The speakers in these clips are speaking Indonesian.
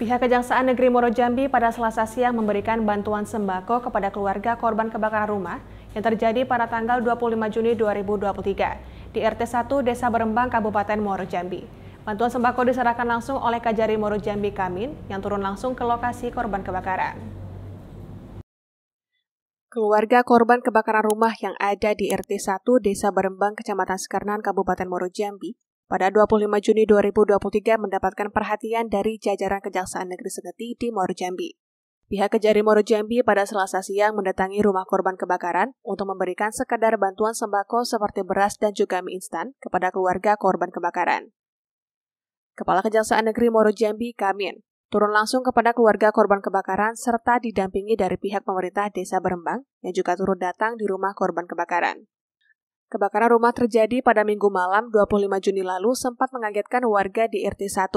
Pihak Kejaksaan Negeri Moro Jambi pada selasa siang memberikan bantuan sembako kepada keluarga korban kebakaran rumah yang terjadi pada tanggal 25 Juni 2023 di RT 1 Desa Berembang, Kabupaten Moro Jambi. Bantuan sembako diserahkan langsung oleh Kajari Moro Jambi Kamin yang turun langsung ke lokasi korban kebakaran. Keluarga korban kebakaran rumah yang ada di RT 1 Desa Berembang, Kecamatan Sekernan, Kabupaten Moro Jambi pada 25 Juni 2023 mendapatkan perhatian dari jajaran Kejaksaan Negeri Sengeti di Moro Jambi. Pihak Kejari Moro Jambi pada selasa siang mendatangi rumah korban kebakaran untuk memberikan sekadar bantuan sembako seperti beras dan juga mie instan kepada keluarga korban kebakaran. Kepala Kejaksaan Negeri Moro Jambi, Kamin, turun langsung kepada keluarga korban kebakaran serta didampingi dari pihak pemerintah desa Berembang yang juga turut datang di rumah korban kebakaran. Kebakaran rumah terjadi pada minggu malam 25 Juni lalu sempat mengagetkan warga di RT 1.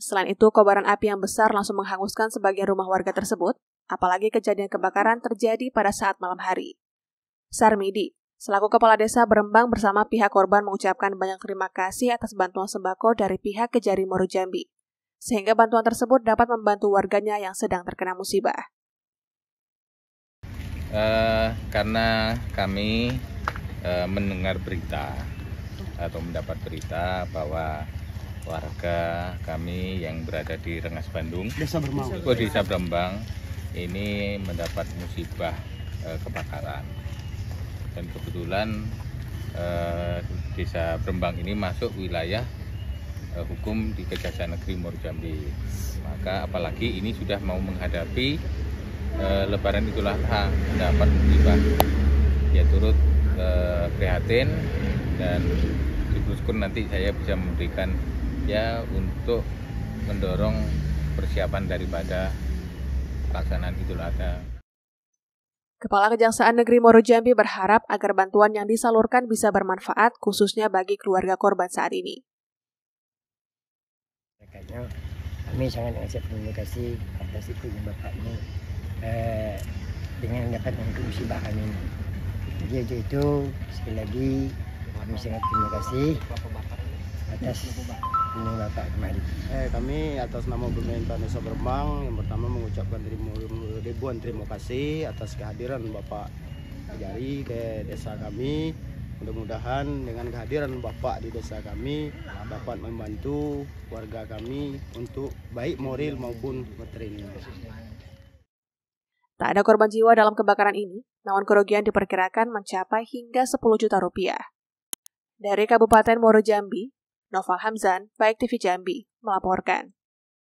Selain itu, kobaran api yang besar langsung menghanguskan sebagian rumah warga tersebut, apalagi kejadian kebakaran terjadi pada saat malam hari. Sarmidi, selaku kepala desa Berembang bersama pihak korban mengucapkan banyak terima kasih atas bantuan sembako dari pihak Kejari Moro Jambi, sehingga bantuan tersebut dapat membantu warganya yang sedang terkena musibah. Uh, karena kami Eh, mendengar berita atau mendapat berita bahwa warga kami yang berada di Rengas Bandung, Desa Bermau, oh, Desa Brembang ini mendapat musibah eh, kebakaran dan kebetulan eh, Desa Brembang ini masuk wilayah eh, hukum di Kejaksaan Negeri Jambi. Maka apalagi ini sudah mau menghadapi eh, Lebaran Idul Adha mendapat musibah. Ya turut eh, prihatin dan syukur nanti saya bisa memberikan ya untuk mendorong persiapan daripada pelaksanaan Idul Adha. Kepala Kejaksaan Negeri Moro Jambi berharap agar bantuan yang disalurkan bisa bermanfaat khususnya bagi keluarga korban saat ini. Makanya ya, kami sangat mengucap terima kasih atas itu yang bapak ini eh, dengan dapat mengungsi bahan ini jadi untuk itu sekali lagi kami sangat terima kasih atas kunjungan Bapak kemarin. Eh, kami atas nama pemerintah Nusa Bermang yang pertama mengucapkan terima, ribuan terima kasih atas kehadiran Bapak Jari ke desa kami. Mudah-mudahan dengan kehadiran Bapak di desa kami dapat membantu warga kami untuk baik moral maupun materialnya. Tak ada korban jiwa dalam kebakaran ini, namun kerugian diperkirakan mencapai hingga 10 juta rupiah. Dari Kabupaten Moro Jambi, Noval Hamzan, Baik TV Jambi, melaporkan.